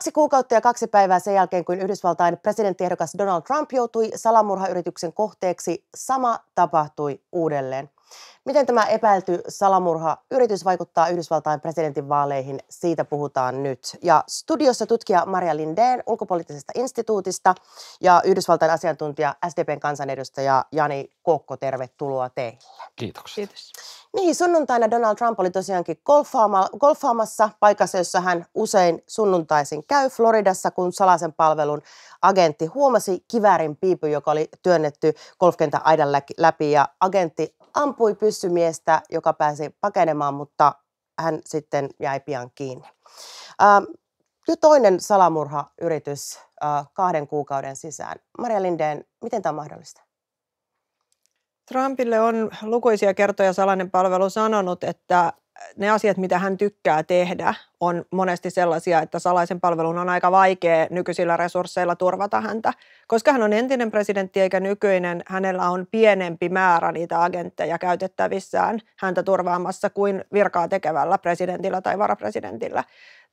Kaksi kuukautta ja kaksi päivää sen jälkeen, kun Yhdysvaltain presidenttiehdokas Donald Trump joutui salamurhayrityksen kohteeksi, sama tapahtui uudelleen. Miten tämä epäilty salamurha-yritys vaikuttaa Yhdysvaltain presidentinvaaleihin? Siitä puhutaan nyt. Ja studiossa tutkija Maria Lindeen ulkopoliittisesta instituutista ja Yhdysvaltain asiantuntija SDPn kansanedustaja Jani Kokko, tervetuloa teille. Kiitoksia. Kiitos. Niin, sunnuntaina Donald Trump oli tosiaankin golfaama, golfaamassa paikassa, jossa hän usein sunnuntaisin käy Floridassa, kun salaisen palvelun agentti huomasi kiväärin piipy, joka oli työnnetty golfkentän aidan läpi ja agentti ampui pyssymiestä, joka pääsi pakenemaan, mutta hän sitten jäi pian kiinni. Ähm, jo toinen salamurhayritys äh, kahden kuukauden sisään. Maria Lindeen, miten tämä on mahdollista? Trumpille on lukuisia kertoja salainen palvelu sanonut, että ne asiat, mitä hän tykkää tehdä, on monesti sellaisia, että salaisen palvelun on aika vaikea nykyisillä resursseilla turvata häntä. Koska hän on entinen presidentti eikä nykyinen, hänellä on pienempi määrä niitä agentteja käytettävissään häntä turvaamassa kuin virkaa tekevällä presidentillä tai varapresidentillä.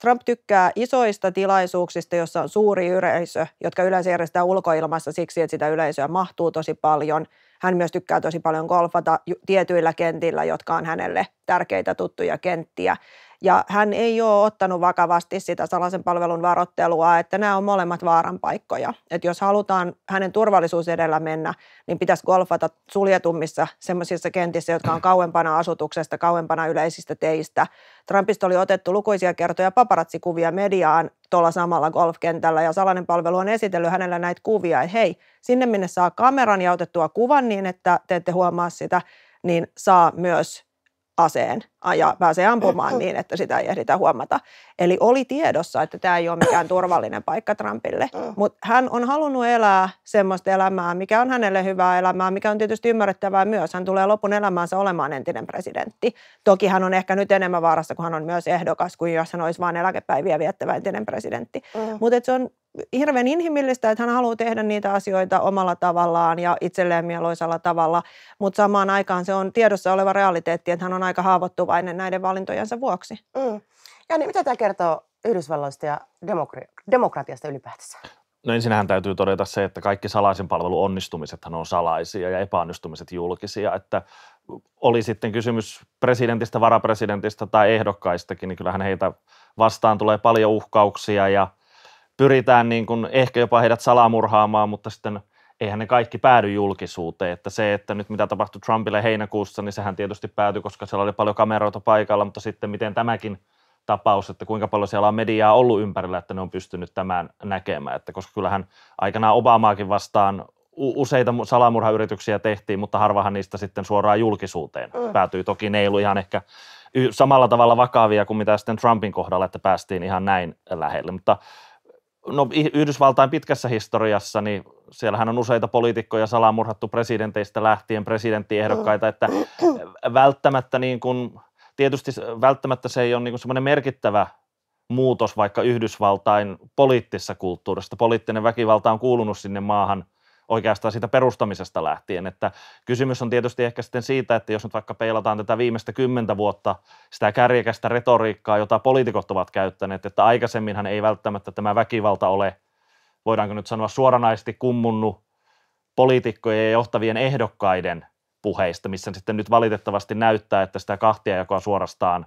Trump tykkää isoista tilaisuuksista, jossa on suuri yleisö, jotka yleensä järjestetään ulkoilmassa siksi, että sitä yleisöä mahtuu tosi paljon – hän myös tykkää tosi paljon golfata tietyillä kentillä, jotka on hänelle tärkeitä tuttuja kenttiä. Ja hän ei ole ottanut vakavasti sitä salaisen palvelun varoittelua, että nämä on molemmat vaaran paikkoja. Että jos halutaan hänen turvallisuus edellä mennä, niin pitäisi golfata suljetummissa semmoisissa kentissä, jotka on kauempana asutuksesta, kauempana yleisistä teistä. Trumpista oli otettu lukuisia kertoja paparatsikuvia mediaan tuolla samalla golfkentällä ja salainen palvelu on esitellyt hänellä näitä kuvia, että hei, sinne minne saa kameran ja otettua kuvan niin, että te ette huomaa sitä, niin saa myös aseen ja pääsee ampumaan niin, että sitä ei ehditä huomata. Eli oli tiedossa, että tämä ei ole mikään turvallinen paikka Trumpille, mm. mutta hän on halunnut elää semmoista elämää, mikä on hänelle hyvää elämää, mikä on tietysti ymmärrettävää myös. Hän tulee lopun elämäänsä olemaan entinen presidentti. Toki hän on ehkä nyt enemmän vaarassa, kun hän on myös ehdokas, kuin jos hän olisi vain eläkepäiviä viettävä entinen presidentti. Mm. Mutta se on hirveän inhimillistä, että hän haluaa tehdä niitä asioita omalla tavallaan ja itselleen mieluisalla tavalla, mutta samaan aikaan se on tiedossa oleva realiteetti, että hän on aika haavoittuvainen näiden valintojensa vuoksi. Mm. Ja niin mitä tämä kertoo Yhdysvalloista ja demokra- demokratiasta ylipäätänsä? No ensinnähän täytyy todeta se, että kaikki salaisen palvelun onnistumisethan on salaisia ja epäonnistumiset julkisia, että oli sitten kysymys presidentistä, varapresidentistä tai ehdokkaistakin, niin kyllähän heitä vastaan tulee paljon uhkauksia ja – pyritään niin kuin ehkä jopa heidät salamurhaamaan, mutta sitten eihän ne kaikki päädy julkisuuteen. Että se, että nyt mitä tapahtui Trumpille heinäkuussa, niin sehän tietysti päätyi, koska siellä oli paljon kameroita paikalla, mutta sitten miten tämäkin tapaus, että kuinka paljon siellä on mediaa ollut ympärillä, että ne on pystynyt tämän näkemään. Että koska kyllähän aikanaan Obamaakin vastaan useita salamurhayrityksiä tehtiin, mutta harvahan niistä sitten suoraan julkisuuteen mm. päätyi. Toki ne ei ollut ihan ehkä samalla tavalla vakavia kuin mitä sitten Trumpin kohdalla, että päästiin ihan näin lähelle. Mutta no Yhdysvaltain pitkässä historiassa, niin siellähän on useita poliitikkoja salamurhattu presidenteistä lähtien, presidenttiehdokkaita, että välttämättä niin kuin, tietysti välttämättä se ei ole niin semmoinen merkittävä muutos vaikka Yhdysvaltain poliittisessa kulttuurista. Poliittinen väkivalta on kuulunut sinne maahan – oikeastaan siitä perustamisesta lähtien. Että kysymys on tietysti ehkä sitten siitä, että jos nyt vaikka peilataan tätä viimeistä kymmentä vuotta sitä kärjekästä retoriikkaa, jota poliitikot ovat käyttäneet, että aikaisemminhan ei välttämättä tämä väkivalta ole, voidaanko nyt sanoa suoranaisesti kummunnut poliitikkojen ja johtavien ehdokkaiden puheista, missä sitten nyt valitettavasti näyttää, että sitä kahtia kahtiajakoa suorastaan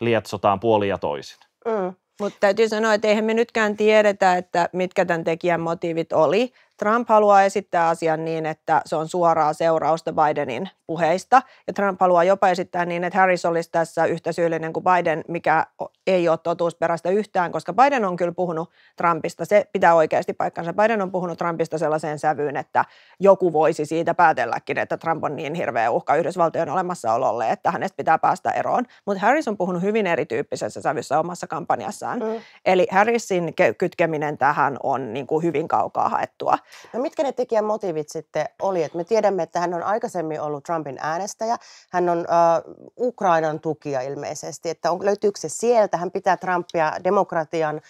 lietsotaan puoli ja toisin. Mm. Mutta täytyy sanoa, että eihän me nytkään tiedetä, että mitkä tämän tekijän motiivit oli. Trump haluaa esittää asian niin, että se on suoraa seurausta Bidenin puheista. Ja Trump haluaa jopa esittää niin, että Harris olisi tässä yhtä syyllinen kuin Biden, mikä ei ole totuusperäistä yhtään, koska Biden on kyllä puhunut Trumpista. Se pitää oikeasti paikkansa. Biden on puhunut Trumpista sellaiseen sävyyn, että joku voisi siitä päätelläkin, että Trump on niin hirveä uhka Yhdysvaltojen olemassaololle, että hänestä pitää päästä eroon. Mutta Harris on puhunut hyvin erityyppisessä sävyssä omassa kampanjassaan. Mm. Eli Harrisin kytkeminen tähän on niin kuin hyvin kaukaa haettua. No mitkä ne tekijän motiivit sitten oli? Et me tiedämme, että hän on aikaisemmin ollut Trumpin äänestäjä. Hän on äh, Ukrainan tukija ilmeisesti. Että on, löytyykö se sieltä? Hän pitää Trumpia demokratian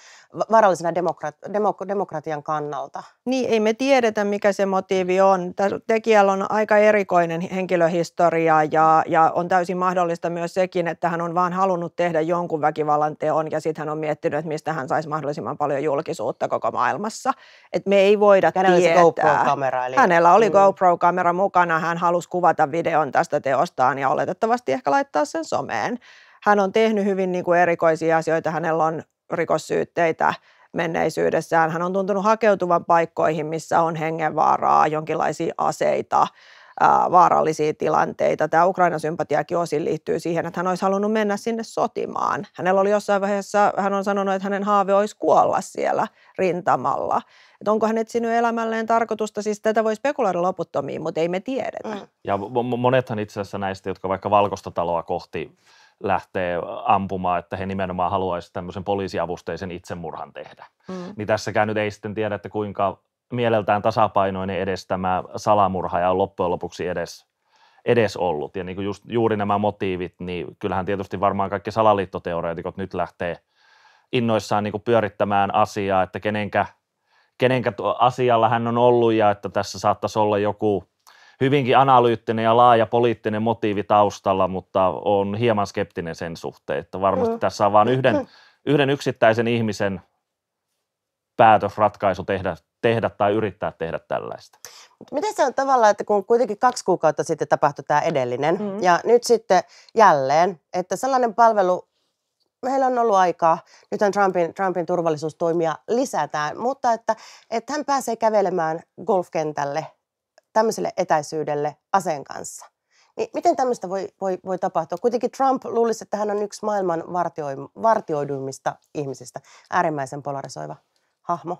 vaarallisena demokra- demok- demokratian kannalta. Niin, ei me tiedetä, mikä se motiivi on. Tässä tekijällä on aika erikoinen henkilöhistoria ja, ja on täysin mahdollista myös sekin, että hän on vaan halunnut tehdä jonkun väkivallan teon ja sitten hän on miettinyt, että mistä hän saisi mahdollisimman paljon julkisuutta koko maailmassa. Et me ei voida Hänellä tietää. Oli GoPro-kamera, eli... Hänellä oli mm. GoPro-kamera mukana, hän halusi kuvata videon tästä teostaan ja oletettavasti ehkä laittaa sen someen hän on tehnyt hyvin niin kuin erikoisia asioita. Hänellä on rikossyytteitä menneisyydessään. Hän on tuntunut hakeutuvan paikkoihin, missä on hengenvaaraa, jonkinlaisia aseita, vaarallisia tilanteita. Tämä Ukraina-sympatiakin osin liittyy siihen, että hän olisi halunnut mennä sinne sotimaan. Hänellä oli jossain vaiheessa, hän on sanonut, että hänen haave olisi kuolla siellä rintamalla. Että onko hän etsinyt elämälleen tarkoitusta, siis tätä voi spekuloida loputtomiin, mutta ei me tiedetä. Mm. Ja monethan itse asiassa näistä, jotka vaikka valkosta taloa kohti lähtee ampumaan, että he nimenomaan haluaisivat tämmöisen poliisiavusteisen itsemurhan tehdä. Mm. Niin tässäkään nyt ei sitten tiedä, että kuinka mieleltään tasapainoinen edes tämä ja on loppujen lopuksi edes, edes ollut. Ja niin kuin just, juuri nämä motiivit, niin kyllähän tietysti varmaan kaikki salaliittoteoreetikot nyt lähtee innoissaan niin kuin pyörittämään asiaa, että kenenkä, kenenkä asialla hän on ollut ja että tässä saattaisi olla joku – hyvinkin analyyttinen ja laaja poliittinen motiivi taustalla, mutta on hieman skeptinen sen suhteen, että varmasti tässä on vain yhden, yhden yksittäisen ihmisen päätös, ratkaisu tehdä, tehdä tai yrittää tehdä tällaista. Miten se on tavallaan, että kun kuitenkin kaksi kuukautta sitten tapahtui tämä edellinen mm ja nyt sitten jälleen, että sellainen palvelu, meillä on ollut aikaa, on Trumpin, Trumpin turvallisuustoimia lisätään, mutta että, että hän pääsee kävelemään golfkentälle tämmöiselle etäisyydelle aseen kanssa. Niin miten tämmöistä voi, voi, voi tapahtua? Kuitenkin Trump luulisi, että hän on yksi maailman vartioiduimmista ihmisistä. Äärimmäisen polarisoiva hahmo.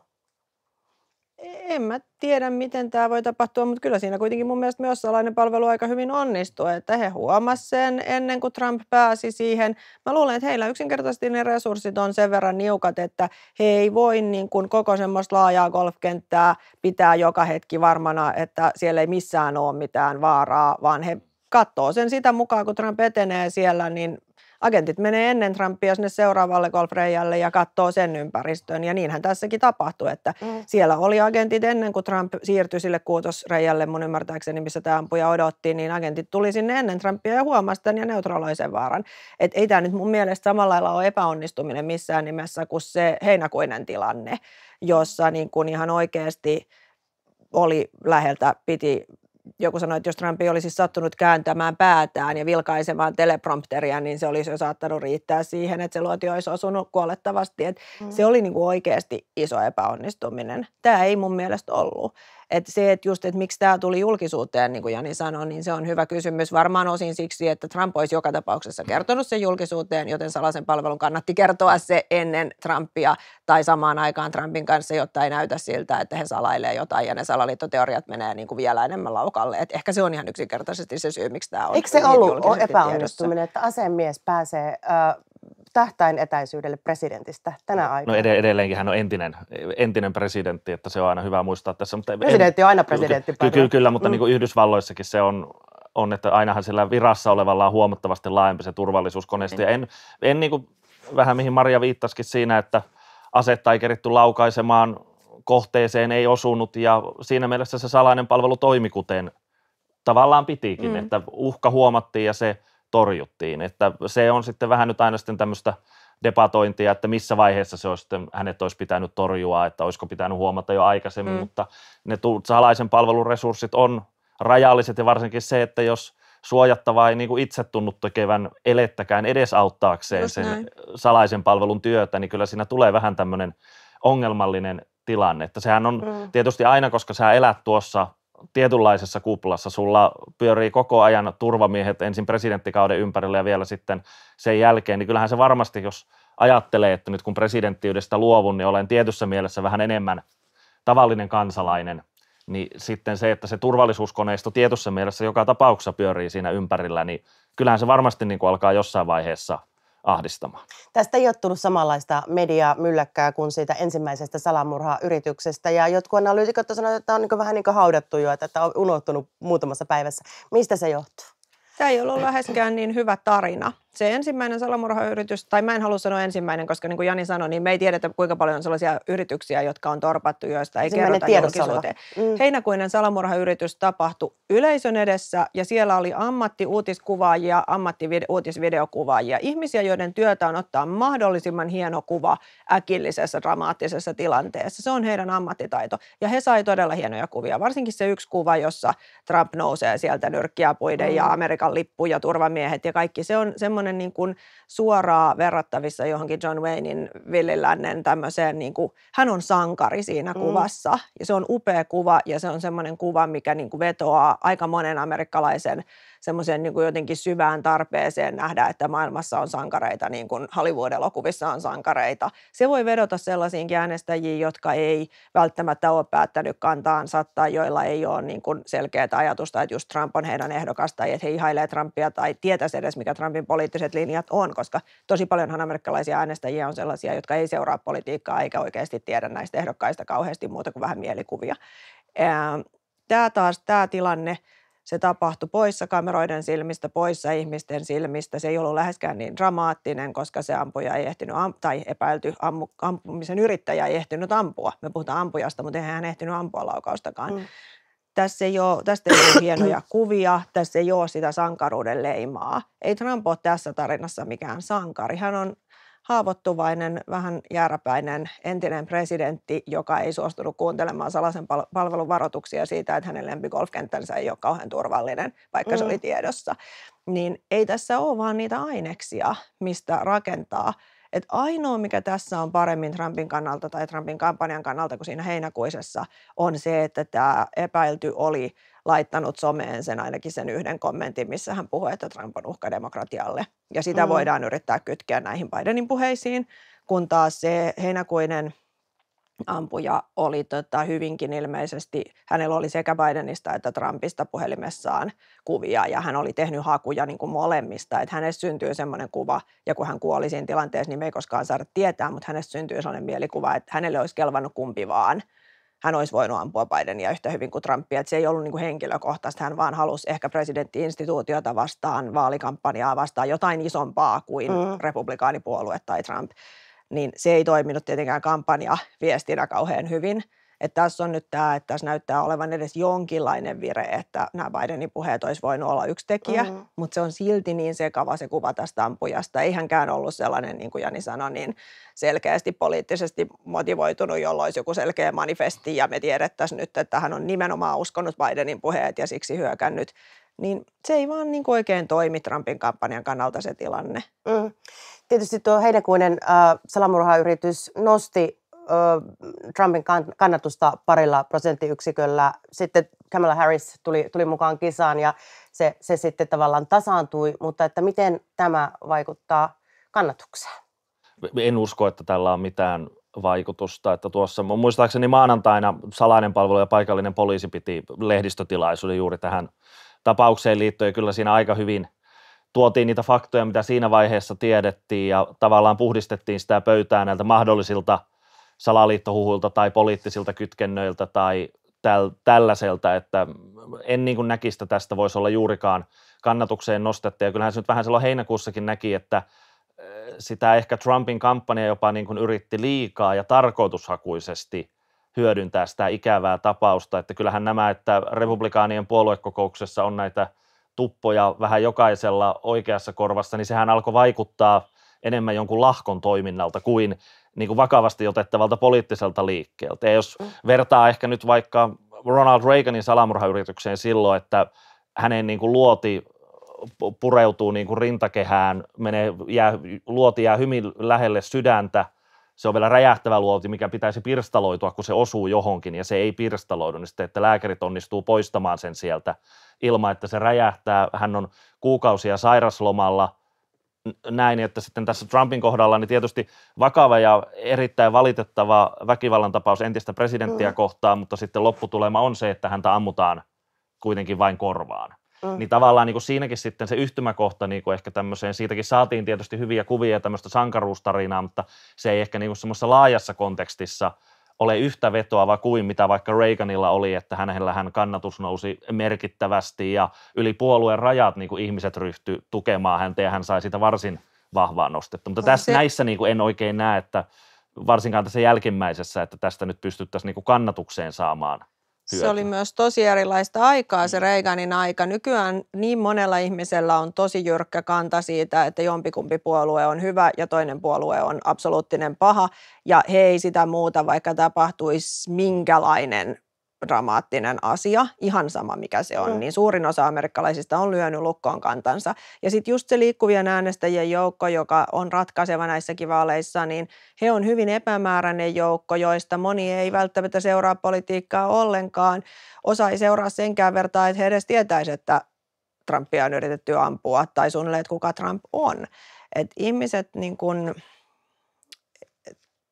E-, en mä tiedä, miten tämä voi tapahtua, mutta kyllä siinä kuitenkin mun mielestä myös salainen palvelu aika hyvin onnistui, että he huomasivat sen ennen kuin Trump pääsi siihen. Mä luulen, että heillä yksinkertaisesti ne resurssit on sen verran niukat, että he ei voi niin kuin koko semmoista laajaa golfkenttää pitää joka hetki varmana, että siellä ei missään ole mitään vaaraa, vaan he katsoo sen sitä mukaan, kun Trump etenee siellä, niin agentit menee ennen Trumpia sinne seuraavalle golfreijalle ja katsoo sen ympäristön. Ja niinhän tässäkin tapahtui, että mm. siellä oli agentit ennen kuin Trump siirtyi sille kuutosreijalle, mun ymmärtääkseni, missä tämä ampuja odotti, niin agentit tuli sinne ennen Trumpia ja huomasi tämän ja neutraloi sen vaaran. Et ei tämä nyt mun mielestä samalla lailla ole epäonnistuminen missään nimessä kuin se heinäkuinen tilanne, jossa niin kuin ihan oikeasti oli läheltä piti joku sanoi, että jos Trumpi olisi sattunut kääntämään päätään ja vilkaisemaan teleprompteria, niin se olisi jo saattanut riittää siihen, että se luoti olisi osunut kuolettavasti. mm. Se oli niin kuin oikeasti iso epäonnistuminen. Tämä ei mun mielestä ollut. Et se, että just, että miksi tämä tuli julkisuuteen, niin kuin Jani sanoi, niin se on hyvä kysymys. Varmaan osin siksi, että Trump olisi joka tapauksessa kertonut sen julkisuuteen, joten salaisen palvelun kannatti kertoa se ennen Trumpia tai samaan aikaan Trumpin kanssa, jotta ei näytä siltä, että he salailee jotain ja ne salaliittoteoriat menee niin kuin vielä enemmän laukalle. Et ehkä se on ihan yksinkertaisesti se syy, miksi tämä on Eikö se niin ollut epäonnistuminen, tiedossa. että asemies pääsee... Äh tähtäin etäisyydelle presidentistä tänä no aikana? No edelleenkin hän on entinen, entinen presidentti, että se on aina hyvä muistaa tässä. Mutta presidentti on aina presidentti. Ky- ky- kyllä, mutta mm. niin kuin Yhdysvalloissakin se on, on, että ainahan sillä virassa olevalla on huomattavasti laajempi se turvallisuuskoneisto. Ja niin. en, en niin kuin, vähän mihin Maria viittasikin siinä, että asetta ei keritty laukaisemaan, kohteeseen ei osunut ja siinä mielessä se salainen palvelu toimi kuten tavallaan pitikin, mm. että uhka huomattiin ja se – torjuttiin. Että se on sitten vähän nyt aina sitten tämmöistä debatointia, että missä vaiheessa se olisi sitten, hänet olisi pitänyt torjua, että olisiko pitänyt huomata jo aikaisemmin, mm. mutta ne salaisen palvelun resurssit on rajalliset ja varsinkin se, että jos suojattava ei niin kuin itse tunnu tekevän elettäkään edesauttaakseen Just sen näin. salaisen palvelun työtä, niin kyllä siinä tulee vähän tämmöinen ongelmallinen tilanne. Että sehän on mm. tietysti aina, koska sä elät tuossa tietynlaisessa kuplassa. Sulla pyörii koko ajan turvamiehet ensin presidenttikauden ympärillä ja vielä sitten sen jälkeen, niin kyllähän se varmasti, jos ajattelee, että nyt kun presidenttiydestä luovun, niin olen tietyssä mielessä vähän enemmän tavallinen kansalainen, niin sitten se, että se turvallisuuskoneisto tietyssä mielessä joka tapauksessa pyörii siinä ympärillä, niin kyllähän se varmasti niin kuin alkaa jossain vaiheessa – ahdistamaan. Tästä ei ole tullut samanlaista mediaa mylläkkää kuin siitä ensimmäisestä salamurha-yrityksestä. Ja jotkut analyytikot sanoneet, että tämä on niin vähän niin haudattu jo, että tämä on unohtunut muutamassa päivässä. Mistä se johtuu? Tämä ei ollut läheskään niin hyvä tarina se ensimmäinen salamurhayritys, tai mä en halua sanoa ensimmäinen, koska niin kuin Jani sanoi, niin me ei tiedetä kuinka paljon on sellaisia yrityksiä, jotka on torpattu, joista ei kerrota julkisuuteen. Mm. Heinäkuinen salamurhayritys tapahtui yleisön edessä ja siellä oli ammattiuutiskuvaajia, ammattiuutisvideokuvaajia, ihmisiä, joiden työtä on ottaa mahdollisimman hieno kuva äkillisessä dramaattisessa tilanteessa. Se on heidän ammattitaito ja he sai todella hienoja kuvia, varsinkin se yksi kuva, jossa Trump nousee sieltä nyrkkiä puiden mm. ja Amerikan lippu ja turvamiehet ja kaikki. Se on semmoinen semmoinen niin kuin suoraa verrattavissa johonkin John Waynein villilännen tämmöiseen, niin kuin, hän on sankari siinä mm. kuvassa ja se on upea kuva ja se on semmoinen kuva, mikä niin kuin vetoaa aika monen amerikkalaisen semmoiseen niin kuin jotenkin syvään tarpeeseen nähdä, että maailmassa on sankareita, niin kuin Hollywood-elokuvissa on sankareita. Se voi vedota sellaisiin äänestäjiin, jotka ei välttämättä ole päättänyt kantaan sattaa, joilla ei ole niin kuin selkeää ajatusta, että just Trump on heidän ehdokas tai että he ihailee Trumpia tai tietäisi edes, mikä Trumpin poliittiset linjat on, koska tosi paljonhan amerikkalaisia äänestäjiä on sellaisia, jotka ei seuraa politiikkaa eikä oikeasti tiedä näistä ehdokkaista kauheasti muuta kuin vähän mielikuvia. Tämä taas, tämä tilanne – se tapahtui poissa kameroiden silmistä, poissa ihmisten silmistä. Se ei ollut läheskään niin dramaattinen, koska se ampuja ei ehtinyt, am- tai epäilty ammu- ampumisen yrittäjä ei ehtinyt ampua. Me puhutaan ampujasta, mutta eihän hän ehtinyt ampua laukaustakaan. Mm. Tässä ei ole, tästä ei ole hienoja kuvia, tässä ei ole sitä sankaruuden leimaa. Ei Trump ole tässä tarinassa mikään sankari. Hän on, haavoittuvainen, vähän jääräpäinen entinen presidentti, joka ei suostunut kuuntelemaan salaisen pal- palvelun varoituksia siitä, että hänen lempigolfkenttänsä ei ole kauhean turvallinen, vaikka mm. se oli mm. tiedossa. Niin ei tässä ole vaan niitä aineksia, mistä rakentaa et ainoa, mikä tässä on paremmin Trumpin kannalta tai Trumpin kampanjan kannalta kuin siinä heinäkuisessa, on se, että tämä epäilty oli laittanut someen sen ainakin sen yhden kommentin, missä hän puhui, että Trump on uhka demokratialle. Ja sitä mm. voidaan yrittää kytkeä näihin Bidenin puheisiin, kun taas se heinäkuinen ampuja oli tota, hyvinkin ilmeisesti, hänellä oli sekä Bidenista että Trumpista puhelimessaan kuvia ja hän oli tehnyt hakuja niin kuin molemmista, että hänestä syntyy semmoinen kuva ja kun hän kuoli siinä tilanteessa, niin me ei koskaan saada tietää, mutta hänestä syntyy sellainen mielikuva, että hänelle olisi kelvannut kumpi vaan – hän olisi voinut ampua Bidenia yhtä hyvin kuin Trumpia. Että se ei ollut niin kuin henkilökohtaista, hän vaan halusi ehkä presidenttiinstituutiota vastaan, vaalikampanjaa vastaan, jotain isompaa kuin mm. republikaanipuolue tai Trump. Niin se ei toiminut tietenkään kampanja viestinä kauhean hyvin – että tässä on nyt tämä, että tässä näyttää olevan edes jonkinlainen vire, että nämä Bidenin puheet olisi voinut olla yksi tekijä, mm-hmm. mutta se on silti niin sekava se kuva tästä ampujasta. Ei hänkään ollut sellainen, niin kuin Jani sanoi, niin selkeästi poliittisesti motivoitunut, jolloin olisi joku selkeä manifesti ja me tiedettäisiin nyt, että hän on nimenomaan uskonut Bidenin puheet ja siksi hyökännyt niin se ei vaan niin oikein toimi Trumpin kampanjan kannalta se tilanne. Mm. Tietysti tuo heinäkuinen äh, salamurhayritys nosti Trumpin kannatusta parilla prosenttiyksiköllä. Sitten Kamala Harris tuli, tuli mukaan kisaan ja se, se sitten tavallaan tasaantui, mutta että miten tämä vaikuttaa kannatukseen? En usko, että tällä on mitään vaikutusta. Että tuossa, muistaakseni maanantaina salainen palvelu ja paikallinen poliisi piti lehdistötilaisuuden juuri tähän tapaukseen liittyen. Ja kyllä siinä aika hyvin tuotiin niitä faktoja, mitä siinä vaiheessa tiedettiin ja tavallaan puhdistettiin sitä pöytää näiltä mahdollisilta – salaliittohuhuilta tai poliittisilta kytkennöiltä tai täl, tällaiselta, että en niin kuin näkisi, että tästä voisi olla juurikaan kannatukseen nostetta. Ja kyllähän se nyt vähän silloin heinäkuussakin näki, että eh, sitä ehkä Trumpin kampanja jopa niin kuin yritti liikaa ja tarkoitushakuisesti hyödyntää sitä ikävää tapausta. Että kyllähän nämä, että republikaanien puoluekokouksessa on näitä tuppoja vähän jokaisella oikeassa korvassa, niin sehän alkoi vaikuttaa enemmän jonkun lahkon toiminnalta kuin niin kuin vakavasti otettavalta poliittiselta liikkeeltä. Ja jos mm. vertaa ehkä nyt vaikka Ronald Reaganin salamurhayritykseen silloin, että hänen niin kuin luoti pureutuu niin kuin rintakehään, menee, jää, luoti jää hyvin lähelle sydäntä, se on vielä räjähtävä luoti, mikä pitäisi pirstaloitua, kun se osuu johonkin ja se ei pirstaloidu, niin sitten, että lääkärit onnistuu poistamaan sen sieltä ilman, että se räjähtää. Hän on kuukausia sairaslomalla – näin, että sitten tässä Trumpin kohdalla niin tietysti vakava ja erittäin valitettava väkivallan tapaus entistä presidenttiä mm. kohtaan, mutta sitten lopputulema on se, että häntä ammutaan kuitenkin vain korvaan. Mm. Niin tavallaan niin kuin siinäkin sitten se yhtymäkohta niin kuin ehkä tämmöiseen, siitäkin saatiin tietysti hyviä kuvia ja tämmöistä sankaruustarinaa, mutta se ei ehkä niin kuin semmoisessa laajassa kontekstissa – ole yhtä vetoava kuin mitä vaikka Reaganilla oli, että hänellä hän kannatus nousi merkittävästi ja yli puolueen rajat niin kuin ihmiset ryhtyi tukemaan häntä ja hän sai sitä varsin vahvaa nostetta. Mutta tässä, se... näissä niin kuin en oikein näe, että varsinkaan tässä jälkimmäisessä, että tästä nyt pystyttäisiin niin kuin kannatukseen saamaan Hyöty. Se oli myös tosi erilaista aikaa se mm. Reaganin aika. Nykyään niin monella ihmisellä on tosi jyrkkä kanta siitä, että jompikumpi puolue on hyvä ja toinen puolue on absoluuttinen paha. Ja he ei sitä muuta, vaikka tapahtuisi minkälainen dramaattinen asia, ihan sama mikä se on, mm. niin suurin osa amerikkalaisista on lyönyt lukkoon kantansa. Ja sitten just se liikkuvien äänestäjien joukko, joka on ratkaiseva näissäkin vaaleissa, niin he on hyvin epämääräinen joukko, joista moni ei välttämättä seuraa politiikkaa ollenkaan. Osa ei seuraa senkään vertaa, että he edes tietäisivät, että Trumpia on yritetty ampua tai suunnilleen, että kuka Trump on. Et ihmiset niin kun,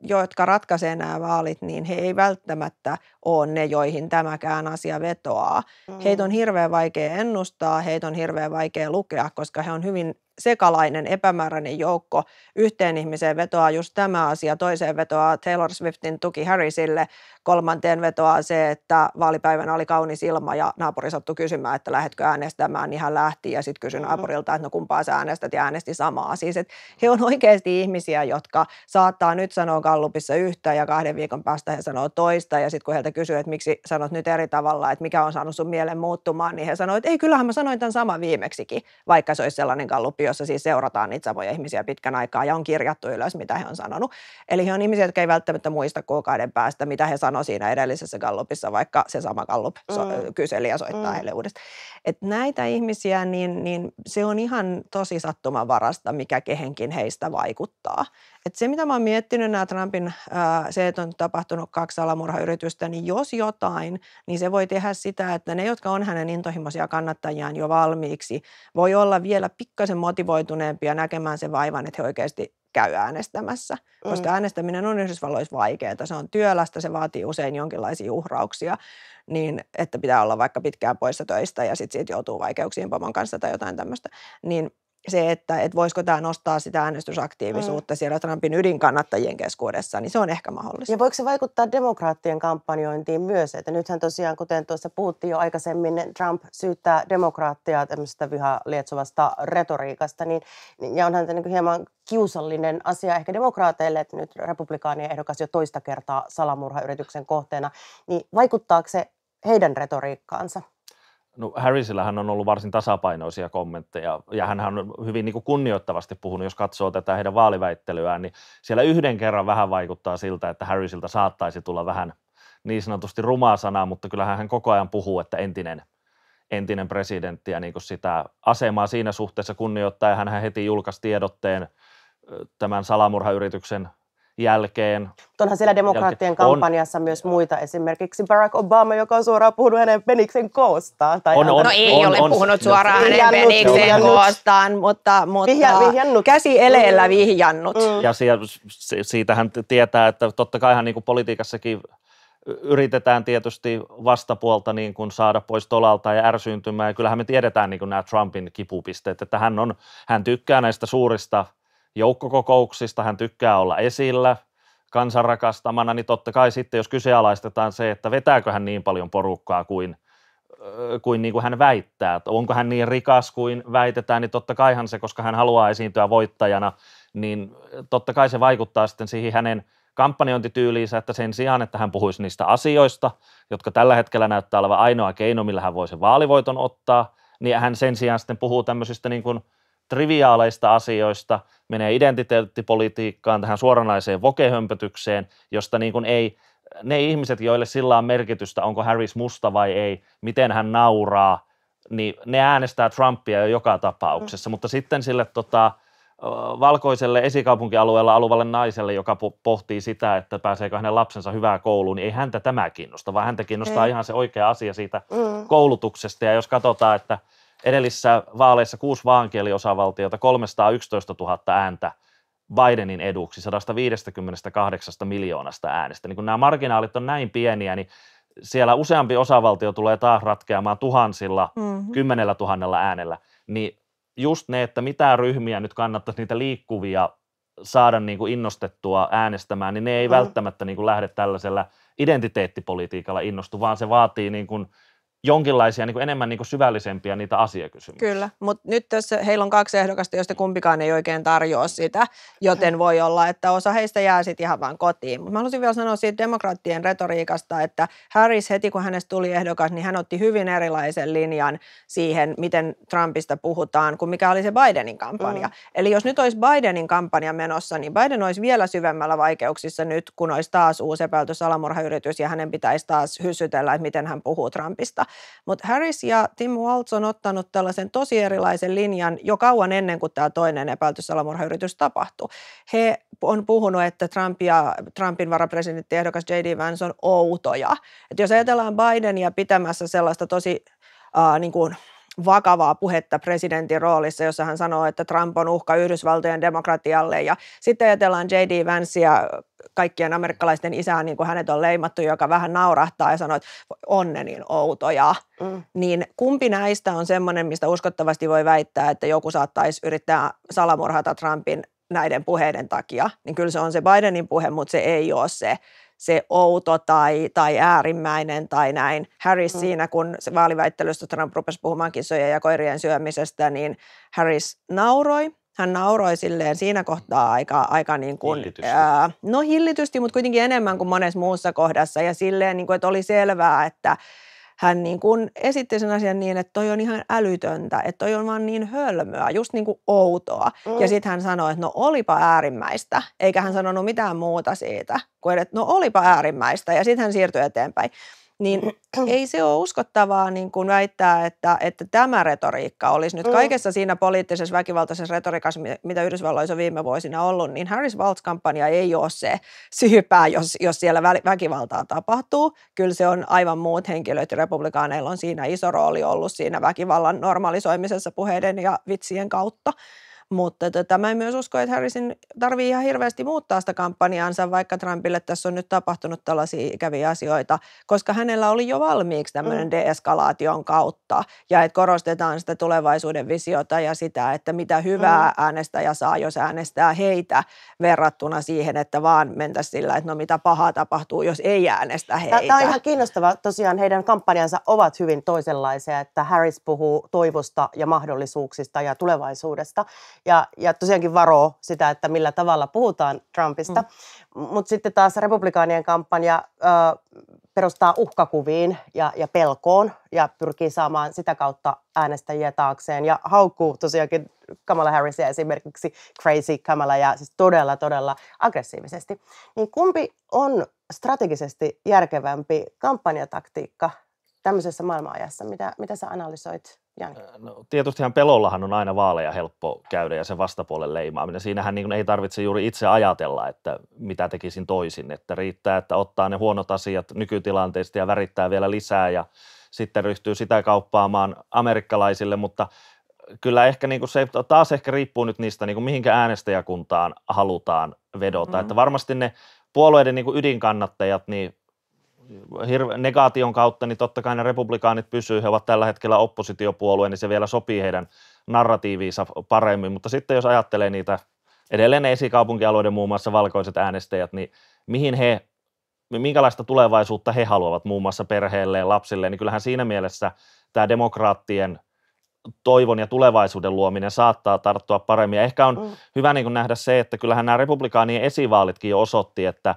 jotka ratkaisee nämä vaalit, niin he ei välttämättä ole ne, joihin tämäkään asia vetoaa. Mm. Heitä on hirveän vaikea ennustaa, heitä on hirveän vaikea lukea, koska he on hyvin sekalainen, epämääräinen joukko. Yhteen ihmiseen vetoaa just tämä asia, toiseen vetoaa Taylor Swiftin tuki Harrisille, kolmanteen vetoaa se, että vaalipäivänä oli kaunis ilma ja naapuri sattui kysymään, että lähdetkö äänestämään, niin hän lähti ja sitten kysyi mm-hmm. naapurilta, että no kumpaa sä äänestät ja äänesti samaa. Siis että he on oikeasti ihmisiä, jotka saattaa nyt sanoa Gallupissa yhtä ja kahden viikon päästä he sanoo toista ja sitten kun heiltä kysyy, että miksi sanot nyt eri tavalla, että mikä on saanut sun mielen muuttumaan, niin he sanoivat että ei kyllähän mä sanoin tämän sama viimeksikin, vaikka se olisi sellainen Gallupi, jossa siis seurataan niitä samoja ihmisiä pitkän aikaa ja on kirjattu ylös, mitä he on sanonut. Eli he on ihmisiä, jotka ei välttämättä muista kuukauden päästä, mitä he sanoi siinä edellisessä gallupissa, vaikka se sama gallup so- mm. kyseli ja soittaa mm. heille uudestaan. Et näitä ihmisiä, niin, niin se on ihan tosi sattumanvarasta, mikä kehenkin heistä vaikuttaa. Et se, mitä mä oon miettinyt, nämä Trumpin, ää, se, että on tapahtunut kaksi salamurhayritystä, niin jos jotain, niin se voi tehdä sitä, että ne, jotka on hänen intohimoisia kannattajiaan jo valmiiksi, voi olla vielä pikkasen motivoituneempia näkemään sen vaivan, että he oikeasti käy äänestämässä, mm. koska mm. äänestäminen on Yhdysvalloissa vaikeaa. Se on työlästä, se vaatii usein jonkinlaisia uhrauksia, niin että pitää olla vaikka pitkään poissa töistä ja sitten siitä joutuu vaikeuksiin pomon kanssa tai jotain tämmöistä. Niin se, että, et voisiko tämä nostaa sitä äänestysaktiivisuutta mm. siellä Trumpin ydinkannattajien keskuudessa, niin se on ehkä mahdollista. Ja voiko se vaikuttaa demokraattien kampanjointiin myös? Että nythän tosiaan, kuten tuossa puhuttiin jo aikaisemmin, Trump syyttää demokraattia tämmöisestä vihaa lietsovasta retoriikasta, niin, niin ja onhan se niin hieman kiusallinen asia ehkä demokraateille, että nyt republikaanien ehdokas jo toista kertaa salamurhayrityksen kohteena, niin vaikuttaako se heidän retoriikkaansa? No Harrisillähän on ollut varsin tasapainoisia kommentteja ja hän on hyvin niin kuin kunnioittavasti puhunut, jos katsoo tätä heidän vaaliväittelyään, niin siellä yhden kerran vähän vaikuttaa siltä, että Harrisilta saattaisi tulla vähän niin sanotusti rumaa sanaa, mutta kyllähän hän koko ajan puhuu, että entinen, entinen presidentti ja niin kuin sitä asemaa siinä suhteessa kunnioittaa ja hän heti julkaisi tiedotteen tämän salamurhayrityksen jälkeen. Onhan siellä demokraattien jälkeen. kampanjassa on. myös muita, esimerkiksi Barack Obama, joka on suoraan puhunut hänen peniksen koostaan. Tai on, on, no ei on, ole on, puhunut on, suoraan hänen peniksen koostaan, mutta, mutta Vihja, vihjannut. käsi eleellä mm. vihjannut. Mm. Ja siellä, siitähän tietää, että totta kaihan niin kuin politiikassakin yritetään tietysti vastapuolta niin kuin saada pois tolalta ja ärsyyntymään. Ja kyllähän me tiedetään niin kuin nämä Trumpin kipupisteet, että hän, on, hän tykkää näistä suurista – Joukkokokouksista hän tykkää olla esillä kansanrakastamana, niin totta kai sitten, jos kyseenalaistetaan se, että vetääkö hän niin paljon porukkaa kuin, öö, kuin, niin kuin hän väittää, että onko hän niin rikas kuin väitetään, niin totta kaihan se, koska hän haluaa esiintyä voittajana, niin totta kai se vaikuttaa sitten siihen hänen kampanjointityyliinsä, että sen sijaan, että hän puhuisi niistä asioista, jotka tällä hetkellä näyttää olevan ainoa keino, millä hän voi vaalivoiton ottaa, niin hän sen sijaan sitten puhuu tämmöisistä niin kuin – triviaaleista asioista, menee identiteettipolitiikkaan, tähän suoranaiseen vokehömpötykseen, josta niin kuin ei, ne ihmiset, joille sillä on merkitystä, onko Harris musta vai ei, miten hän nauraa, niin ne äänestää Trumpia jo joka tapauksessa, mm. mutta sitten sille tota, valkoiselle esikaupunkialueella aluvalle naiselle, joka pohtii sitä, että pääseekö hänen lapsensa hyvää kouluun, niin ei häntä tämä kiinnosta, vaan häntä kiinnostaa ei. ihan se oikea asia siitä mm. koulutuksesta. Ja jos katsotaan, että – edellisissä vaaleissa kuusi vaankieliosavaltiota, 311 000 ääntä Bidenin eduksi 158 miljoonasta äänestä. Niin kun nämä marginaalit on näin pieniä, niin siellä useampi osavaltio tulee taas ratkeamaan tuhansilla, mm-hmm. kymmenellä tuhannella äänellä, niin just ne, että mitä ryhmiä nyt kannattaisi niitä liikkuvia saada niin kuin innostettua äänestämään, niin ne ei mm. välttämättä niin kuin lähde tällaisella identiteettipolitiikalla innostu, vaan se vaatii niin kuin – jonkinlaisia niin kuin enemmän niin kuin syvällisempiä niitä asiakysymyksiä. Kyllä, mutta nyt tässä heillä on kaksi ehdokasta, joista kumpikaan ei oikein tarjoa sitä, joten voi olla, että osa heistä jää sitten ihan vaan kotiin. Mutta mä haluaisin vielä sanoa siitä demokraattien retoriikasta, että Harris heti kun hänestä tuli ehdokas, niin hän otti hyvin erilaisen linjan siihen, miten Trumpista puhutaan, kuin mikä oli se Bidenin kampanja. Mm. Eli jos nyt olisi Bidenin kampanja menossa, niin Biden olisi vielä syvemmällä vaikeuksissa nyt, kun olisi taas uusi epäilty salamurhayritys ja hänen pitäisi taas hysytellä, että miten hän puhuu Trumpista. Mutta Harris ja Tim Walz on ottanut tällaisen tosi erilaisen linjan jo kauan ennen kuin tämä toinen epäilty salamurhayritys tapahtui. He on puhunut, että Trump ja Trumpin varapresidentti ehdokas J.D. Vance on outoja. Et jos ajatellaan Bidenia pitämässä sellaista tosi äh, niin kuin – vakavaa puhetta presidentin roolissa, jossa hän sanoo, että Trump on uhka Yhdysvaltojen demokratialle. Ja sitten ajatellaan J.D. ja kaikkien amerikkalaisten isää, niin kuin hänet on leimattu, joka vähän naurahtaa ja sanoo, että onne niin outoja. Mm. Niin kumpi näistä on semmoinen, mistä uskottavasti voi väittää, että joku saattaisi yrittää salamurhata Trumpin näiden puheiden takia, niin kyllä se on se Bidenin puhe, mutta se ei ole se se outo tai, tai äärimmäinen tai näin. Harris mm. siinä, kun se vaaliväittelystä Trump rupesi puhumaan kissojen ja koirien syömisestä, niin Harris nauroi. Hän nauroi silleen siinä kohtaa aika, aika niin kuin, hillitysti. Ää, no hillitysti, mutta kuitenkin enemmän kuin monessa muussa kohdassa. Ja silleen, niin kuin, että oli selvää, että hän niin kuin esitti sen asian niin, että toi on ihan älytöntä, että toi on vaan niin hölmöä, just niin kuin outoa. Mm. Ja sitten hän sanoi, että no olipa äärimmäistä, eikä hän sanonut mitään muuta siitä, kuin että no olipa äärimmäistä, ja sitten hän siirtyi eteenpäin niin ei se ole uskottavaa niin kuin väittää, että, että tämä retoriikka olisi nyt mm. kaikessa siinä poliittisessa väkivaltaisessa retoriikassa, mitä Yhdysvalloissa on viime vuosina ollut, niin Harris Waltz-kampanja ei ole se syypää, jos, jos siellä väkivaltaa tapahtuu. Kyllä se on aivan muut henkilöt ja republikaaneilla on siinä iso rooli ollut siinä väkivallan normalisoimisessa puheiden ja vitsien kautta. Mutta tota, mä en myös usko, että Harrisin tarvii ihan hirveästi muuttaa sitä kampanjaansa, vaikka Trumpille tässä on nyt tapahtunut tällaisia ikäviä asioita, koska hänellä oli jo valmiiksi tämmöinen mm. deeskalaation kautta. Ja että korostetaan sitä tulevaisuuden visiota ja sitä, että mitä hyvää mm. äänestäjä saa, jos äänestää heitä verrattuna siihen, että vaan mentä sillä, että no mitä pahaa tapahtuu, jos ei äänestä heitä. Tämä on ihan kiinnostava. Tosiaan heidän kampanjansa ovat hyvin toisenlaisia, että Harris puhuu toivosta ja mahdollisuuksista ja tulevaisuudesta ja, ja tosiaankin varoo sitä, että millä tavalla puhutaan Trumpista. Mm. Mutta sitten taas republikaanien kampanja ö, perustaa uhkakuviin ja, ja pelkoon ja pyrkii saamaan sitä kautta äänestäjiä taakseen ja haukkuu tosiaankin Kamala Harrisia esimerkiksi Crazy Kamala ja siis todella, todella aggressiivisesti. Niin kumpi on strategisesti järkevämpi kampanjataktiikka tämmöisessä maailmanajassa? Mitä, mitä sä analysoit, Jan? Äh, no, tietystihan pelollahan on aina vaaleja helppo käydä ja sen vastapuolen leimaaminen. Siinähän niin ei tarvitse juuri itse ajatella, että mitä tekisin toisin. Että riittää, että ottaa ne huonot asiat nykytilanteesta ja värittää vielä lisää ja sitten ryhtyy sitä kauppaamaan amerikkalaisille, mutta äh, kyllä ehkä niin kuin se taas ehkä riippuu nyt niistä, niin kuin mihinkä äänestäjäkuntaan halutaan vedota. Mm-hmm. Että varmasti ne puolueiden niin kuin ydinkannattajat, niin negaation kautta, niin totta kai ne republikaanit pysyvät he ovat tällä hetkellä oppositiopuolue, niin se vielä sopii heidän narratiiviinsa paremmin, mutta sitten jos ajattelee niitä edelleen esikaupunkialueiden muun muassa valkoiset äänestäjät, niin mihin he, minkälaista tulevaisuutta he haluavat muun muassa perheelleen, lapsille, niin kyllähän siinä mielessä tämä demokraattien toivon ja tulevaisuuden luominen saattaa tarttua paremmin. ehkä on mm. hyvä niin nähdä se, että kyllähän nämä republikaanien esivaalitkin jo osoitti, että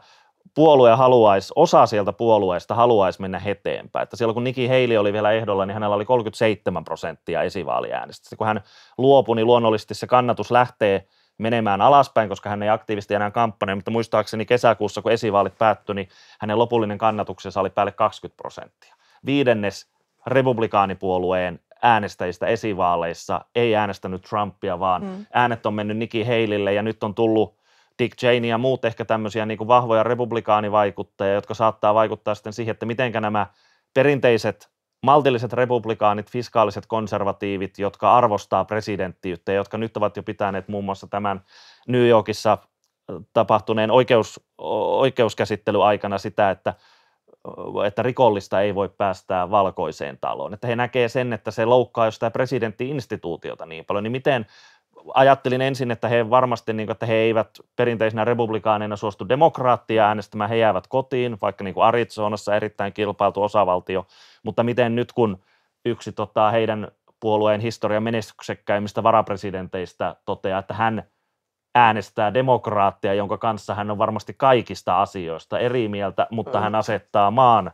puolue haluaisi, osa sieltä puolueesta haluaisi mennä eteenpäin. Että silloin kun Niki Heili oli vielä ehdolla, niin hänellä oli 37 prosenttia esivaaliäänestä. Kun hän luopui, niin luonnollisesti se kannatus lähtee menemään alaspäin, koska hän ei aktiivisesti enää kampanjoi, mutta muistaakseni kesäkuussa, kun esivaalit päättyi, niin hänen lopullinen kannatuksensa oli päälle 20 prosenttia. Viidennes republikaanipuolueen äänestäjistä esivaaleissa ei äänestänyt Trumpia, vaan mm. äänet on mennyt Niki Heilille ja nyt on tullut Dick Cheney ja muut ehkä tämmöisiä niin kuin vahvoja republikaanivaikuttajia, jotka saattaa vaikuttaa sitten siihen, että mitenkä nämä perinteiset maltilliset republikaanit, fiskaaliset konservatiivit, jotka arvostaa presidenttiyttä ja jotka nyt ovat jo pitäneet muun muassa tämän New Yorkissa tapahtuneen oikeus, oikeuskäsittelyn aikana sitä, että, että rikollista ei voi päästää valkoiseen taloon. Että he näkevät sen, että se loukkaa jostain presidenttiinstituutiota niin paljon, niin miten ajattelin ensin, että he varmasti, niin kuin, että he eivät perinteisinä republikaaneina suostu demokraattia äänestämään, he jäävät kotiin, vaikka niin kuin Arizonassa erittäin kilpailtu osavaltio, mutta miten nyt kun yksi tota, heidän puolueen historian menestyksekkäimmistä varapresidenteistä toteaa, että hän äänestää demokraattia, jonka kanssa hän on varmasti kaikista asioista eri mieltä, mutta mm. hän asettaa maan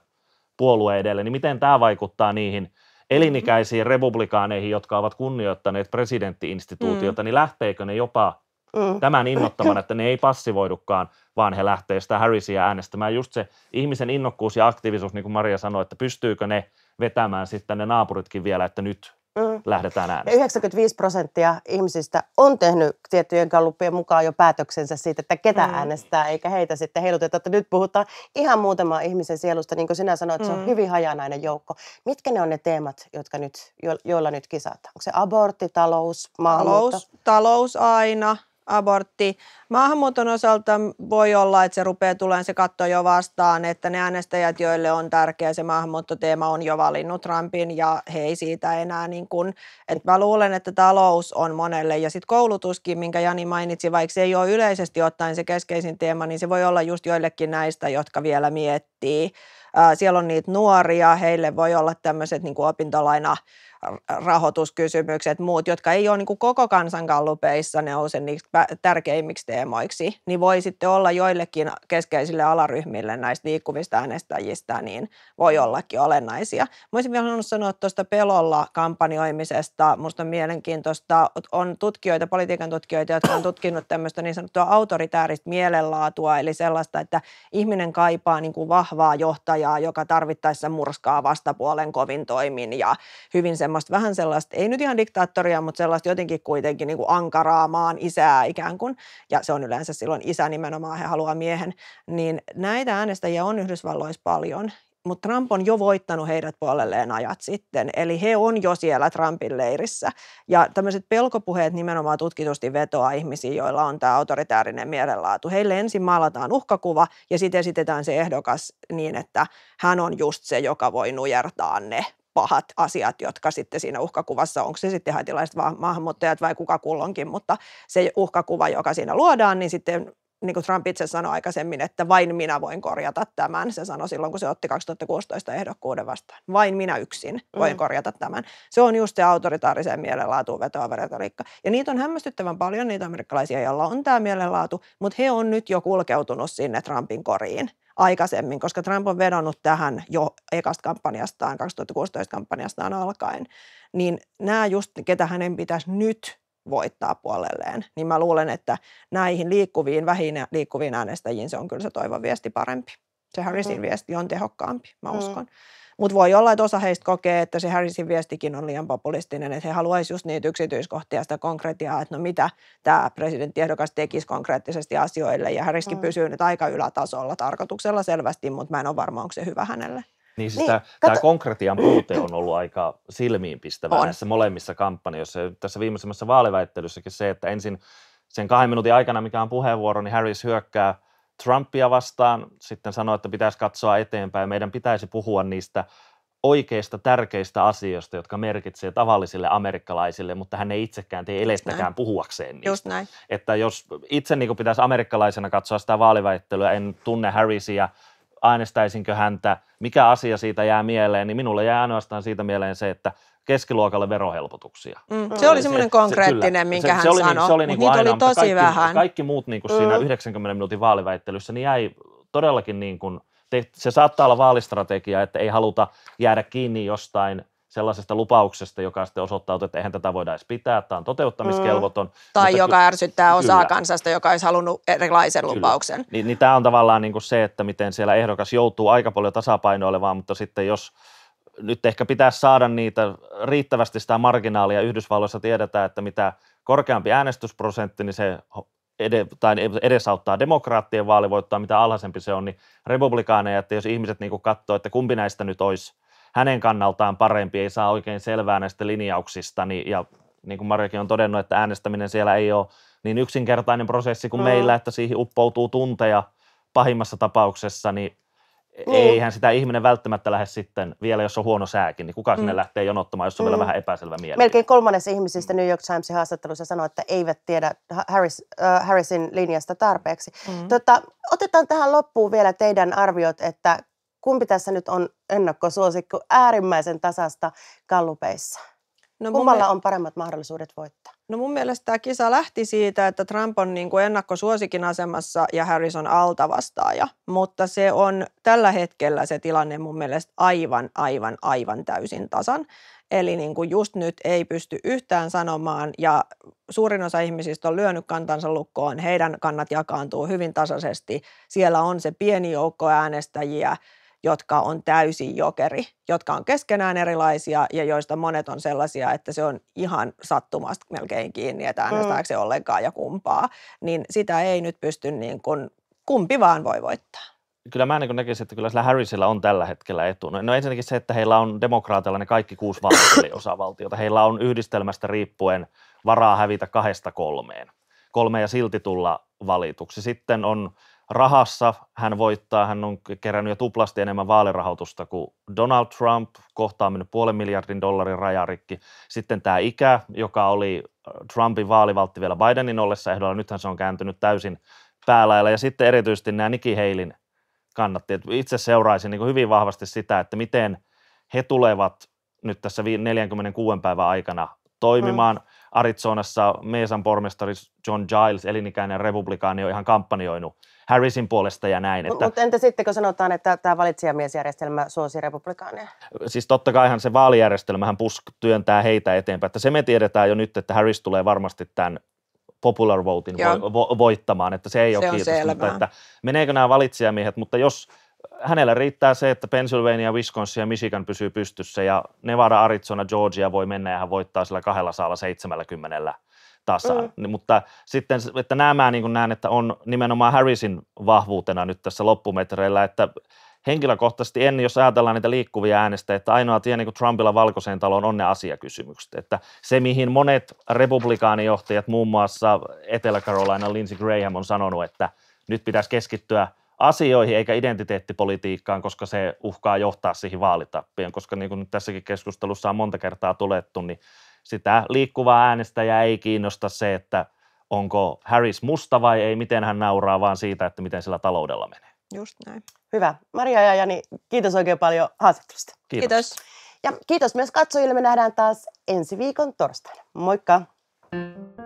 puolueen edelle, niin miten tämä vaikuttaa niihin – elinikäisiin republikaaneihin, jotka ovat kunnioittaneet presidenttiinstituutiota, mm. niin lähteekö ne jopa mm. tämän innottamaan, että ne ei passivoidukaan, vaan he lähtee sitä Harrisia äänestämään. Just se ihmisen innokkuus ja aktiivisuus, niin kuin Maria sanoi, että pystyykö ne vetämään sitten ne naapuritkin vielä, että nyt mm. lähdetään äänestämään. 95 prosenttia ihmisistä on tehnyt tiettyjen kallupien mukaan jo päätöksensä siitä, että ketä mm. äänestää, eikä heitä sitten heiluteta. Että nyt puhutaan ihan muutama ihmisen sielusta, niin kuin sinä sanoit, mm. se on mm. hyvin hajanainen joukko. Mitkä ne on ne teemat, jotka nyt, jo, joilla nyt kisataan? Onko se abortti, talous, maahanmuutto? Talous, talous aina, abortti. Maahanmuuton osalta voi olla, että se rupeaa tulemaan se katto jo vastaan, että ne äänestäjät, joille on tärkeä se maahanmuuttoteema, on jo valinnut Trumpin ja he ei siitä enää niin kuin, että mä luulen, että talous on monelle ja sitten koulutuskin, minkä Jani mainitsi, vaikka se ei ole yleisesti ottaen se keskeisin teema, niin se voi olla just joillekin näistä, jotka vielä miettii. Siellä on niitä nuoria, heille voi olla tämmöiset niin kuin opintolaina rahoituskysymykset, muut, jotka ei ole niin kuin koko kansan kallupeissa nouse niistä tärkeimmiksi teemoiksi, niin voi sitten olla joillekin keskeisille alaryhmille näistä liikkuvista äänestäjistä, niin voi mm. ollakin olennaisia. Mä olisin vielä halunnut sanoa tuosta pelolla kampanjoimisesta. Musta on mielenkiintoista, on tutkijoita, politiikan tutkijoita, jotka on tutkinut tämmöistä niin sanottua autoritääristä mielenlaatua, eli sellaista, että ihminen kaipaa niin kuin vahvaa johtajaa, joka tarvittaessa murskaa vastapuolen kovin toimin ja hyvin se semmoista vähän sellaista, ei nyt ihan diktaattoria, mutta sellaista jotenkin kuitenkin niin kuin ankaraamaan isää ikään kuin, ja se on yleensä silloin isä nimenomaan, he haluaa miehen, niin näitä äänestäjiä on Yhdysvalloissa paljon, mutta Trump on jo voittanut heidät puolelleen ajat sitten. Eli he on jo siellä Trumpin leirissä. Ja tämmöiset pelkopuheet nimenomaan tutkitusti vetoaa ihmisiin, joilla on tämä autoritäärinen mielenlaatu. Heille ensin maalataan uhkakuva ja sitten esitetään se ehdokas niin, että hän on just se, joka voi nujertaa ne pahat asiat, jotka sitten siinä uhkakuvassa, onko se sitten haitilaiset maahanmuuttajat vai kuka kulloinkin, mutta se uhkakuva, joka siinä luodaan, niin sitten niin kuin Trump itse sanoi aikaisemmin, että vain minä voin korjata tämän. Se sanoi silloin, kun se otti 2016 ehdokkuuden vastaan. Vain minä yksin voin mm. korjata tämän. Se on just se autoritaariseen mielenlaatuun vetoava retoriikka. Ja niitä on hämmästyttävän paljon, niitä amerikkalaisia, joilla on tämä mielenlaatu, mutta he on nyt jo kulkeutunut sinne Trumpin koriin aikaisemmin, koska Trump on vedonnut tähän jo ekasta kampanjastaan, 2016 kampanjastaan alkaen, niin nämä just, ketä hänen pitäisi nyt voittaa puolelleen, niin mä luulen, että näihin liikkuviin, vähin liikkuviin äänestäjiin se on kyllä se toivon viesti parempi. Se Harrisin mm. viesti on tehokkaampi, mä mm. uskon. Mm. Mutta voi olla, että osa heistä kokee, että se Harrisin viestikin on liian populistinen, että he haluaisivat just niitä yksityiskohtia, sitä konkretiaa, että no mitä tämä presidenttiehdokas tekisi konkreettisesti asioille. Ja Harriskin mm. pysyy nyt aika ylätasolla tarkoituksella selvästi, mutta mä en ole varma, onko se hyvä hänelle. Niin, siis niin, tämä, kato... tämä konkretian puute on ollut aika silmiinpistävä on. näissä molemmissa kampanjoissa. Tässä viimeisimmässä vaaliväittelyssäkin se, että ensin sen kahden minuutin aikana, mikä on puheenvuoro, niin Harris hyökkää – Trumpia vastaan, sitten sanoi, että pitäisi katsoa eteenpäin. Meidän pitäisi puhua niistä oikeista tärkeistä asioista, jotka merkitsee tavallisille amerikkalaisille, mutta hän ei itsekään tee elettäkään puhuakseen niistä. Just näin. Että jos itse niin pitäisi amerikkalaisena katsoa sitä vaaliväittelyä, en tunne Harrisia äänestäisinkö häntä, mikä asia siitä jää mieleen, niin minulle jää ainoastaan siitä mieleen se, että keskiluokalle verohelpotuksia. Mm. Se oli semmoinen konkreettinen, se, kyllä, minkä se, hän niin- se oli, sanoi, niin se oli, niinku aina, oli tosi kaikki, vähän. Kaikki muut niinku mm. siinä 90 minuutin vaaliväittelyssä niin jäi todellakin niin kuin, se saattaa olla vaalistrategia, että ei haluta jäädä kiinni jostain sellaisesta lupauksesta, joka sitten osoittautuu, että eihän tätä voida edes pitää, tämä on toteuttamiskelvoton. Mm. Tai joka ky- ärsyttää osaa kyllä. kansasta, joka olisi halunnut erilaisen kyllä. lupauksen. Niin, niin tämä on tavallaan niin kuin se, että miten siellä ehdokas joutuu aika paljon tasapainoilemaan, mutta sitten jos nyt ehkä pitäisi saada niitä riittävästi sitä marginaalia, Yhdysvalloissa tiedetään, että mitä korkeampi äänestysprosentti, niin se ed- tai edesauttaa demokraattien vaalivoittoa, mitä alhaisempi se on, niin republikaaneja, että jos ihmiset niin katsoo, että kumpi näistä nyt olisi – hänen kannaltaan parempi, ei saa oikein selvää näistä linjauksista. Niin, ja niin kuin Marjakin on todennut, että äänestäminen siellä ei ole niin yksinkertainen prosessi kuin mm. meillä, että siihen uppoutuu tunteja pahimmassa tapauksessa, niin Mm. Eihän sitä ihminen välttämättä lähde sitten, vielä jos on huono sääkin, niin kuka mm. sinne lähtee jonottamaan, jos on mm. vielä vähän epäselvä mieli. Melkein kolmannes ihmisistä New York Timesin haastattelussa sanoi, että eivät tiedä Harris, äh, Harrisin linjasta tarpeeksi. Mm. Tota, otetaan tähän loppuun vielä teidän arviot, että kumpi tässä nyt on ennakkosuosikko äärimmäisen tasasta kallupeissa? No Kummalla mun... on paremmat mahdollisuudet voittaa? No mun mielestä tämä kisa lähti siitä, että Trump on niin kuin ennakkosuosikin asemassa ja Harris on altavastaaja. Mutta se on tällä hetkellä se tilanne mun mielestä aivan, aivan, aivan täysin tasan. Eli niin kuin just nyt ei pysty yhtään sanomaan ja suurin osa ihmisistä on lyönyt kantansa lukkoon. Heidän kannat jakaantuu hyvin tasaisesti. Siellä on se pieni joukko äänestäjiä – jotka on täysin jokeri, jotka on keskenään erilaisia ja joista monet on sellaisia, että se on ihan sattumasta melkein kiinni, että äänestääkö se mm. ollenkaan ja kumpaa, niin sitä ei nyt pysty niin kuin, kumpi vaan voi voittaa kyllä mä niin näkisin, että kyllä sillä Harrisilla on tällä hetkellä etu. No, no ensinnäkin se, että heillä on demokraatilla ne kaikki kuusi valtio- osavaltiota. Heillä on yhdistelmästä riippuen varaa hävitä kahdesta kolmeen. Kolme ja silti tulla valituksi. Sitten on rahassa hän voittaa, hän on kerännyt jo tuplasti enemmän vaalirahoitusta kuin Donald Trump, kohta on mennyt puolen miljardin dollarin rajarikki. Sitten tämä ikä, joka oli äh, Trumpin vaalivaltti vielä Bidenin ollessa ehdolla, nythän se on kääntynyt täysin päälailla. Ja sitten erityisesti nämä Nikki Heilin kannatti. Itse seuraisin niin hyvin vahvasti sitä, että miten he tulevat nyt tässä 46 päivän aikana toimimaan. Mm. Arizonassa Meesan pormestari John Giles, elinikäinen republikaani, on ihan kampanjoinut Harrisin puolesta ja näin. Mutta että... entä sitten, kun sanotaan, että tämä valitsijamiesjärjestelmä suosii republikaaneja? Siis totta kaihan se vaalijärjestelmähän pusk työntää heitä eteenpäin. Että se me tiedetään jo nyt, että Harris tulee varmasti tämän popular votein vo- vo- voittamaan, että se ei se ole kiitos. Mutta, että meneekö nämä valitsijamiehet, mutta jos – hänellä riittää se, että Pennsylvania, Wisconsin ja Michigan pysyy pystyssä ja Nevada, Arizona, Georgia voi mennä ja hän voittaa sillä kahdella saalla 70 tasaan. Mm. Mutta sitten, että nämä niin näen, että on nimenomaan Harrisin vahvuutena nyt tässä loppumetreillä, että henkilökohtaisesti en, jos ajatellaan niitä liikkuvia äänestä, että ainoa tie niin kuin Trumpilla valkoiseen taloon on ne asiakysymykset. Että se, mihin monet republikaanijohtajat, muun muassa Etelä-Carolina Lindsey Graham on sanonut, että nyt pitäisi keskittyä – asioihin eikä identiteettipolitiikkaan, koska se uhkaa johtaa siihen vaalitappioon, koska niin kuin nyt tässäkin keskustelussa on monta kertaa tulettu, niin sitä liikkuvaa äänestäjää ei kiinnosta se, että onko Harris musta vai ei, miten hän nauraa, vaan siitä, että miten sillä taloudella menee. Just näin. Hyvä. Maria ja Jani, kiitos oikein paljon haastattelusta. Kiitos. kiitos. Ja kiitos myös katsojille. Me nähdään taas ensi viikon torstaina. Moikka! thank you